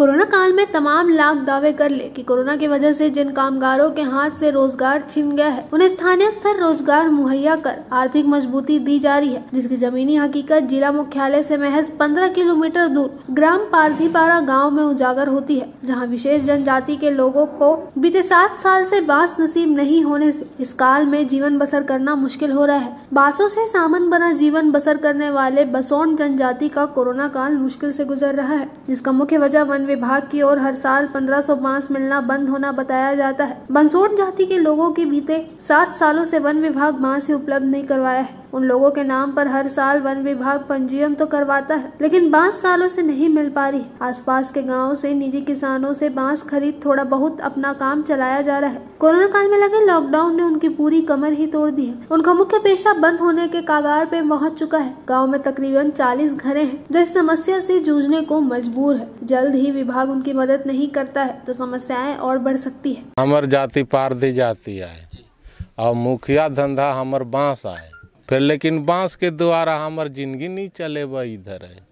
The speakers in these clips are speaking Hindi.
कोरोना काल में तमाम लाख दावे कर ले कि कोरोना की वजह से जिन कामगारों के हाथ से रोजगार छिन गया है उन्हें स्थानीय स्तर रोजगार मुहैया कर आर्थिक मजबूती दी जा रही है जिसकी जमीनी हकीकत जिला मुख्यालय से महज 15 किलोमीटर दूर ग्राम पारधीपारा गांव में उजागर होती है जहां विशेष जनजाति के लोगों को बीते सात साल ऐसी बांस नसीब नहीं होने ऐसी इस काल में जीवन बसर करना मुश्किल हो रहा है बासों ऐसी सामन बना जीवन बसर करने वाले बसौन जनजाति का कोरोना काल मुश्किल ऐसी गुजर रहा है जिसका मुख्य वजह वन विभाग की ओर हर साल 1500 बांस मिलना बंद होना बताया जाता है बंसोड़ जाति के लोगों के बीते सात सालों से वन विभाग बांस ही उपलब्ध नहीं करवाया है उन लोगों के नाम पर हर साल वन विभाग पंजीयन तो करवाता है लेकिन बांस सालों से नहीं मिल पा रही आसपास के गाँव से निजी किसानों से बांस खरीद थोड़ा बहुत अपना काम चलाया जा रहा है कोरोना काल में लगे लॉकडाउन ने उनकी पूरी कमर ही तोड़ दी है उनका मुख्य पेशा बंद होने के कागार पे पहुँच चुका है गाँव में तकरीबन चालीस घरे हैं जो इस समस्या ऐसी जूझने को मजबूर है जल्द ही विभाग उनकी मदद नहीं करता है तो समस्याएं और बढ़ सकती है हमार जाति पार दी जाती है और मुखिया धंधा हमारे बांस आए फिर लेकिन बांस के द्वारा हमार जिंदगी नहीं चले इधर है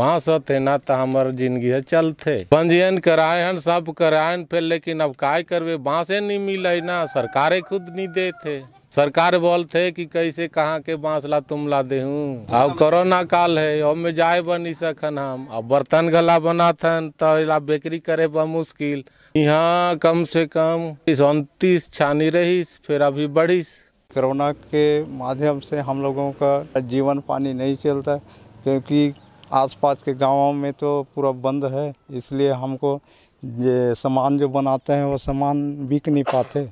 बाँस होते ना तो हमार जिंदगी है चलते पंजीयन कराए हैं सब कराए फिर लेकिन अब काय करवे बांसे नहीं मिले ना सरकारें खुद नहीं देते सरकार बोलते कि कैसे कहाँ के बांस ला तुम ला दे अब कोरोना काल है और में जाए बनी सकन हम अब बर्तन गला बनाथन तो ला बेकरी करे ब मुश्किल यहाँ कम से कम उनतीस छानी रहीस फिर अभी बढ़ीस कोरोना के माध्यम से हम लोगों का जीवन पानी नहीं चलता क्योंकि आसपास के गांवों में तो पूरा बंद है इसलिए हमको ये सामान जो बनाते हैं वो सामान बिक नहीं पाते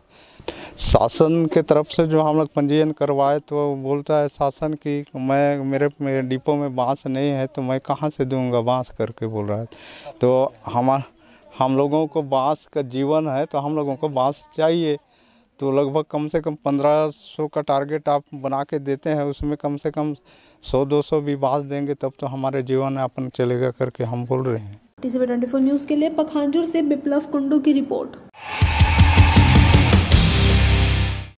शासन के तरफ से जो हम लोग पंजीयन करवाए तो बोलता है शासन की मैं मेरे मेरे डिपो में बांस नहीं है तो मैं कहाँ से दूंगा बांस करके बोल रहा है तो हम हम लोगों को बांस का जीवन है तो हम लोगों को बांस चाहिए तो लगभग कम से कम पंद्रह सौ का टारगेट आप बना के देते हैं उसमें कम से कम सौ दो सौ भी बांध देंगे तब तो हमारे जीवन अपन चलेगा करके हम बोल रहे हैं टी सी न्यूज़ के लिए पखांजूर से बिप्लव कुंडू की रिपोर्ट